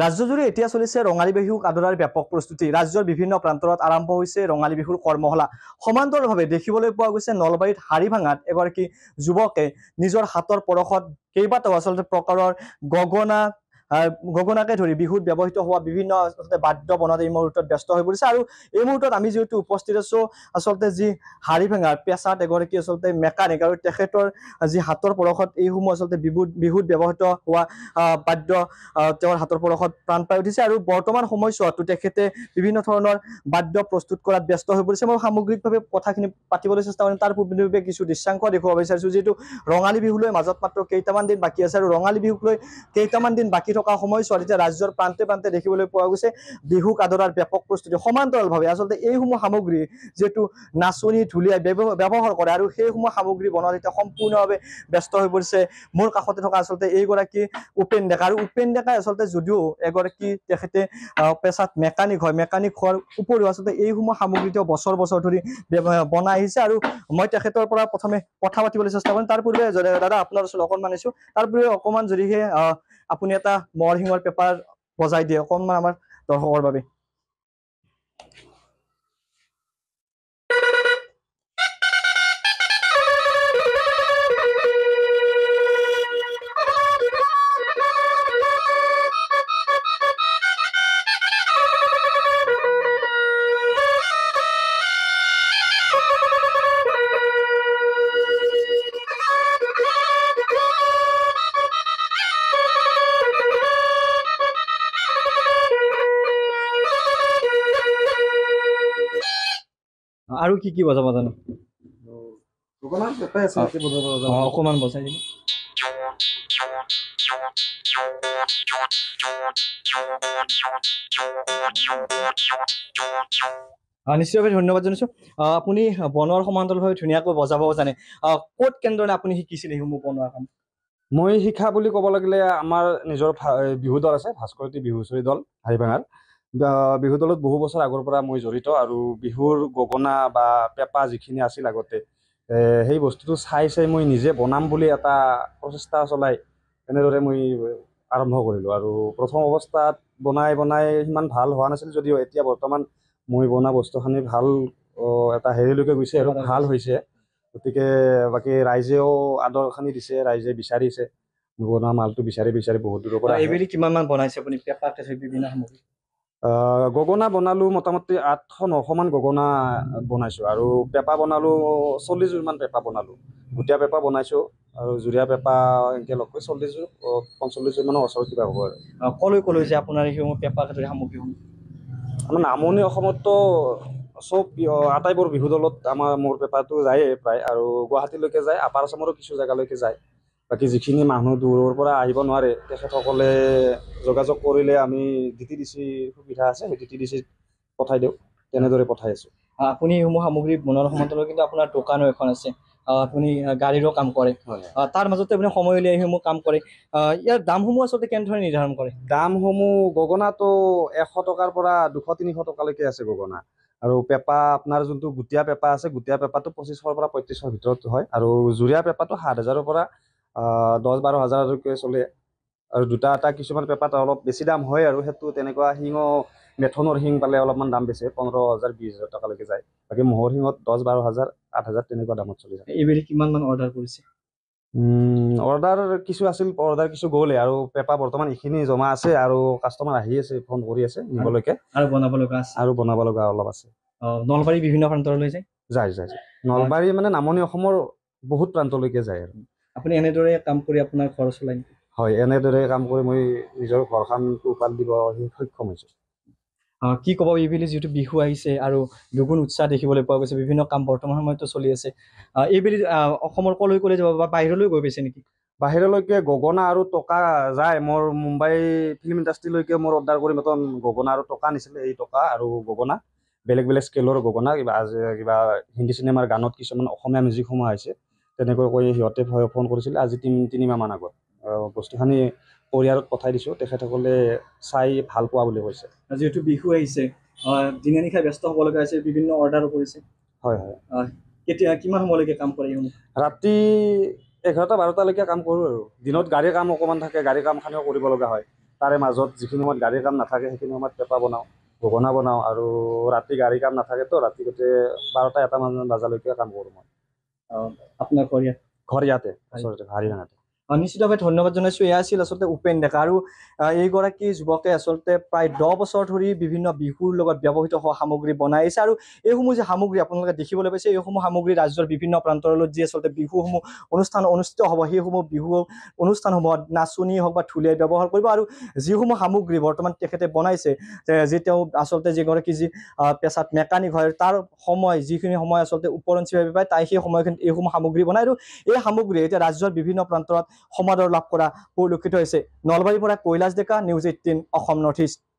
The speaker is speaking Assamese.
ৰাজ্যজুৰি এতিয়া চলিছে ৰঙালী বিহুক আদৰাৰ ব্যাপক প্ৰস্তুতি ৰাজ্যৰ বিভিন্ন প্ৰান্তৰত আৰম্ভ হৈছে ৰঙালী বিহুৰ কৰ্মশালা সমান্তৰালভাৱে দেখিবলৈ পোৱা গৈছে নলবাৰীত ভাঙাত এগৰাকী যুৱকে নিজৰ হাতৰ পৰশত কেইবাটাও আচলতে প্ৰকাৰৰ গগনা গগনাকে ধৰি বিহুত ব্যৱহৃত হোৱা বিভিন্ন আচলতে বাদ্য বনত এই মুহূৰ্তত ব্যস্ত হৈ পৰিছে আৰু এই মুহূৰ্তত আমি যিহেতু উপস্থিত আছো আচলতে যি হাৰি ভেঙা পেচাত এগৰাকী আচলতে মেকানিক আৰু তেখেতৰ যি হাতৰ পৰশত এইসমূহ আচলতে বিহুত বিহুত ব্যৱহৃত হোৱা বাদ্য তেওঁৰ হাতৰ পৰশত প্ৰাণ পাই উঠিছে আৰু বৰ্তমান সময়ছোৱাতো তেখেতে বিভিন্ন ধৰণৰ বাদ্য প্ৰস্তুত কৰাত ব্যস্ত হৈ পৰিছে মই সামগ্ৰিকভাৱে কথাখিনি পাতিবলৈ চেষ্টা কৰিম তাৰ পূৰ্বে কিছু দৃশ্যাংশ দেখুৱাব বিচাৰিছোঁ যিহেতু ৰঙালী বিহুলৈ মাজত মাত্ৰ কেইটামান দিন বাকী আছে আৰু ৰঙালী বিহুক লৈ কেইটামান দিন বাকী থকা সময়ছোৱাত এতিয়া ৰাজ্যৰ প্ৰান্তে প্ৰান্তে দেখিবলৈ পোৱা গৈছে বিহু কাদৰাৰ ব্যাপক প্ৰস্তুতি সমান্তৰালভাৱে আচলতে এইসমূহ সামগ্ৰী যিহেতু নাচনি ঢুলীয়াই ব্যৱহাৰ কৰে আৰু সেইসমূহ সামগ্ৰী বনোৱাত এতিয়া সম্পূৰ্ণভাৱে ব্যস্ত হৈ পৰিছে মোৰ কাষতে থকা আচলতে এইগৰাকী উপেন ডেকা আৰু উপেন ডেকাই আচলতে যদিও এগৰাকী তেখেতে পেচাত মেকানিক হয় মেকানিক হোৱাৰ উপৰিও আচলতে এইসমূহ সামগ্ৰী তেওঁ বছৰ বছৰ ধৰি বনাই আহিছে আৰু মই তেখেতৰ পৰা প্ৰথমে কথা পাতিবলৈ চেষ্টা কৰিম তাৰ পূৰ্বে দাদা আপোনাৰ ওচৰত অকণমান আনিছোঁ তাৰ পূৰ্বে অকণমান যদিহে আপুনি এটা মৰ পেপাৰ বজাই দিয়ে অকণমান আমাৰ দৰ্শকৰ বাবে আৰু কি কি বজাবা জানো অকণমান বজাই দিম নিশ্চয়ভাৱে ধন্যবাদ জনাইছো আপুনি বনোৱাৰ সমান্তৰালভাৱে ধুনীয়াকৈ বজাব জানে ক'ত কেনেধৰণে আপুনি শিকিছিল সেইসমূহ বনোৱা কাম মই শিকা বুলি ক'ব লাগিলে আমাৰ নিজৰ বিহু দল আছে ভাস্কৰতী বিহুচৰি দল হাৰিভাঙাৰ বিহু দলত বহু বছৰ আগৰ পৰা মই জড়িত আৰু বিহুৰ গগনা বা পেঁপা যিখিনি আছিল আগতে সেই বস্তুটো চাই চাই মই নিজে বনাম বুলি এটা প্ৰচেষ্টা চলাই তেনেদৰে মই আৰম্ভ কৰিলোঁ আৰু প্ৰথম অৱস্থাত বনাই বনাই সিমান ভাল হোৱা নাছিল যদিও এতিয়া বৰ্তমান মই বনোৱা বস্তুখিনি ভাল এটা হেৰিলৈকে গৈছে আৰু ভাল হৈছে গতিকে বাকী ৰাইজেও আদৰখিনি দিছে ৰাইজে বিচাৰিছে বনোৱা মালটো বিচাৰি বিচাৰি বহুত দূৰৰ পৰা কিমান কিমানমান বনাইছে আপুনি পেপাৰ বিভিন্ন সামগ্ৰী গগনা বনালোঁ মোটামুটি আঠশ নশমান গগনা বনাইছোঁ আৰু পেঁপা বনালোঁ চল্লিছযোৰমান পেঁপা বনালোঁ গোটীয়া পেঁপা বনাইছোঁ আৰু জুৰীয়া পেঁপা এনেকৈ লগ কৰি চল্লিছযোৰ পঞ্চল্লিছযোৰমানৰ ওচৰত কিবা হ'ব আৰু কলৈ কলৈ যে আপোনাৰ সেইসমূহ পেঁপা খেতিৰ সামগ্ৰীসমূহ আমাৰ নামনি অসমততো চব আটাইবোৰ বিহু দলত আমাৰ মোৰ পেঁপাটো যায়েই প্ৰায় আৰু গুৱাহাটীলৈকে যায় আপাৰ আচামৰো কিছু জেগালৈকে যায় বাকী যিখিনি মানুহ দূৰৰ পৰা আহিব নোৱাৰে তেখেতসকলে যোগাযোগ কৰিলে আমি ডি টি ডি চিৰ সুবিধা আছে সেই ডি টি ডি চিত পঠাই দিওঁ তেনেদৰে পঠাই আছোঁ আপুনি এইসমূহ সামগ্ৰী বনোৱাৰ সময়তো কিন্তু আপোনাৰ দোকানো এখন আছে আপুনি গাড়ীৰো কাম কৰে তাৰ মাজতে আপুনি সময় উলিয়াই এইসমূহ কাম কৰে ইয়াৰ দামসমূহ আচলতে কেনেধৰণে নিৰ্ধাৰণ কৰে দামসমূহ গগনাটো এশ টকাৰ পৰা দুশ তিনিশ টকালৈকে আছে গগনা আৰু পেপা আপোনাৰ যোনটো গুটীয়া পেপা আছে গুটীয়া পেপাটো পঁচিছশৰ পৰা পঁয়ত্ৰিছশৰ ভিতৰত হয় আৰু জুৰীয়া পেপাটো সাত হাজাৰৰ পৰা দহ বাৰ হাজাৰকৈ চলে আৰু দুটা এটা কিছুমান পেপাৰত অলপ বেছি দাম হয় আৰু সেইটো তেনেকুৱা শিঙ মেথনৰ শিং পালে অলপমান দাম বেছি পোন্ধৰ হাজাৰ বিছ হাজাৰ টকালৈকে যায় বাকী মহৰ শিঙত দহ বাৰ হাজাৰ আঠ হাজাৰ তেনেকুৱা দামত চলি যায় এইবাৰ কিমানমান অৰ্ডাৰ কৰিছে অৰ্ডাৰ কিছু আছিল অৰ্ডাৰ কিছু গ'লে আৰু পেপাৰ বৰ্তমান এইখিনি জমা আছে আৰু কাষ্টমাৰ আহি আছে ফোন কৰি আছে নিবলৈকে আৰু বনাব লগা আছে আৰু বনাব লগা অলপ আছে নলবাৰী বিভিন্ন প্ৰান্তলৈ যায় যায় যায় নলবাৰী মানে নামনি অসমৰ বহুত প্ৰান্তলৈকে যায় আৰু আপুনি এনেদৰে কাম কৰি আপোনাৰ ঘৰ চলাই হয় এনেদৰে কাম কৰি মই নিজৰ ঘৰখন পোহপাল দিব সক্ষম হৈছোঁ কি ক'ব এইবেলি যিহেতু বিহু আহিছে আৰু দুগুণ উৎসাহ দেখিবলৈ পোৱা গৈছে বিভিন্ন কাম বৰ্তমান সময়তো চলি আছে এইবেলি অসমৰ কলৈ কলৈ যাব বা বাহিৰলৈ গৈ পাইছে নেকি বাহিৰলৈকে গগনা আৰু টকা যায় মোৰ মুম্বাই ফিল্ম ইণ্ডাষ্ট্ৰীলৈকে মোৰ অৰ্ডাৰ কৰি মতন গগনা আৰু টকা আনিছিলে এই টকা আৰু গগনা বেলেগ বেলেগ স্কেলৰ গগনা কিবা কিবা হিন্দী চিনেমাৰ গানত কিছুমান অসমীয়া মিউজিকসমূহ আহিছে তেনেকৈ কৈ সিহঁতে ভয় ফোন কৰিছিল আজি তিনি তিনিমাহমান আগত বস্তুখিনি পৰিয়ালক পঠাই দিছোঁ তেখেতসকলে চাই ভাল পোৱা বুলি কৈছে যিহেতু বিহু আহিছে দিনে নিশাই ব্যস্ত হ'ব লগা হৈছে বিভিন্ন অৰ্ডাৰো কৰিছে হয় হয় কেতিয়া কিমান সময়লৈকে কাম কৰে ৰাতি এঘাৰটা বাৰটালৈকে কাম কৰোঁ আৰু দিনত গাড়ীৰ কাম অকণমান থাকে গাড়ীৰ কামখিনিও কৰিব লগা হয় তাৰে মাজত যিখিনি সময়ত গাড়ীৰ কাম নাথাকে সেইখিনি সময়ত পেপা বনাওঁ গগনা বনাওঁ আৰু ৰাতি গাড়ীৰ কাম নাথাকেতো ৰাতি গোটেই বাৰটা এটামান বজালৈকে কাম কৰোঁ মই अपने घर जाते हैं हरियाणा हाँ নিশ্চিতভাৱে ধন্যবাদ জনাইছো এয়া আছিল আচলতে উপেন ডেকা আৰু এইগৰাকী যুৱকে আচলতে প্ৰায় দহ বছৰ ধৰি বিভিন্ন বিহুৰ লগত ব্যৱহৃত হোৱা সামগ্ৰী বনাই আহিছে আৰু এইসমূহ যে সামগ্ৰী আপোনালোকে দেখিবলৈ পাইছে এইসমূহ সামগ্ৰী ৰাজ্যৰ বিভিন্ন প্ৰান্তৰলৈ যি আচলতে বিহুসমূহ অনুষ্ঠান অনুষ্ঠিত হ'ব সেইসমূহ বিহু অনুষ্ঠানসমূহত নাচনী হওক বা ঢুলীয়াই ব্যৱহাৰ কৰিব আৰু যিসমূহ সামগ্ৰী বৰ্তমান তেখেতে বনাইছে যি তেওঁ আচলতে যিগৰাকী যি পেচাত মেকানিক হয় তাৰ সময় যিখিনি সময় আচলতে উপৰঞ্চিভাৱে পায় তাই সেই সময়খিনিত এইসমূহ সামগ্ৰী বনায় আৰু এই সামগ্ৰী এতিয়া ৰাজ্যৰ বিভিন্ন প্ৰান্তৰত সমাদৰ লাভ কৰা পৰিলক্ষিত হৈছে নলবাৰীৰ পৰা Kailash Deka news eighteen Assam north east